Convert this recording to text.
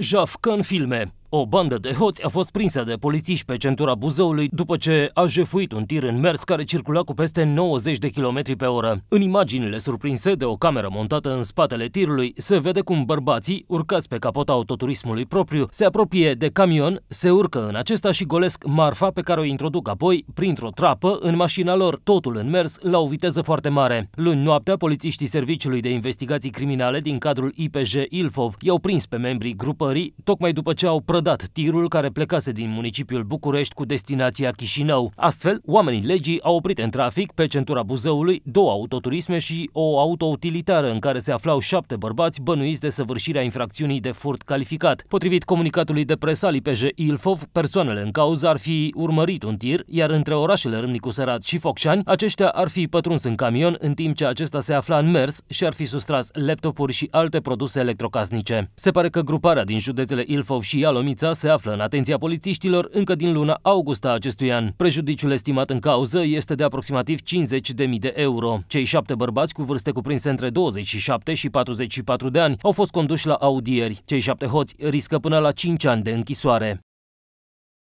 Żow Konfilmy. O bandă de hoți a fost prinsă de polițiști pe centura Buzăului după ce a jefuit un tir în mers care circula cu peste 90 de km pe oră. În imaginile surprinse de o cameră montată în spatele tirului, se vede cum bărbații, urcați pe capota autoturismului propriu, se apropie de camion, se urcă în acesta și golesc marfa pe care o introduc apoi, printr-o trapă, în mașina lor, totul în mers, la o viteză foarte mare. Luni noaptea, polițiștii Serviciului de Investigații Criminale din cadrul IPJ Ilfov i-au prins pe membrii grupării, tocmai după ce au pră prădat tirul care plecase din municipiul București cu destinația Chișinău. Astfel, oamenii legii au oprit în trafic pe centura Buzăului două autoturisme și o autoutilitară în care se aflau șapte bărbați bănuiți de săvârșirea infracțiunii de furt calificat. Potrivit comunicatului de presă al IPJ Ilfov, persoanele în cauză ar fi urmărit un tir, iar între orașele Râmnicu Sărat și Focșani, aceștia ar fi pătruns în camion în timp ce acesta se afla în mers și ar fi sustras laptopuri și alte produse electrocasnice. Se pare că gruparea din județele Ilfov și Ialom Mămița se află în atenția polițiștilor încă din luna august a acestui an. Prejudiciul estimat în cauză este de aproximativ 50.000 de euro. Cei șapte bărbați cu vârste cuprinse între 27 și 44 de ani au fost conduși la audieri. Cei șapte hoți riscă până la 5 ani de închisoare.